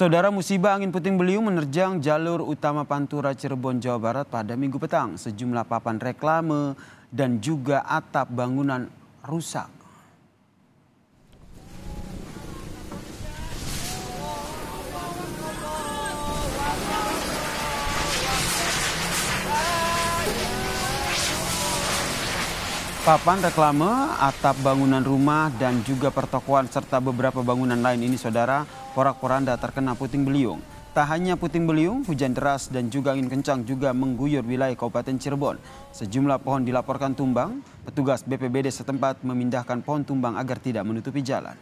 Saudara musibah angin puting beliung menerjang jalur utama Pantura Cirebon Jawa Barat pada minggu petang. Sejumlah papan reklame dan juga atap bangunan rusak. Papan reklame, atap bangunan rumah dan juga pertokoan serta beberapa bangunan lain ini saudara porak-poranda terkena puting beliung. Tak hanya puting beliung, hujan deras dan juga angin kencang juga mengguyur wilayah Kabupaten Cirebon. Sejumlah pohon dilaporkan tumbang, petugas BPBD setempat memindahkan pohon tumbang agar tidak menutupi jalan.